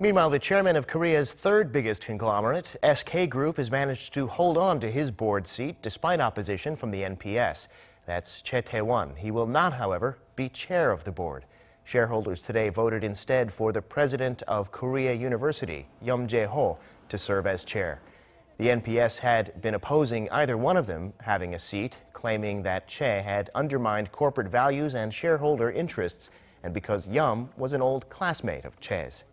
Meanwhile, the chairman of Korea's third biggest conglomerate, SK Group, has managed to hold on to his board seat despite opposition from the NPS. That's Che Tae-won. He will not, however, be chair of the board. Shareholders today voted instead for the president of Korea University, Yum Jae-ho, to serve as chair. The NPS had been opposing either one of them having a seat, claiming that Che had undermined corporate values and shareholder interests, and because Yum was an old classmate of Che's.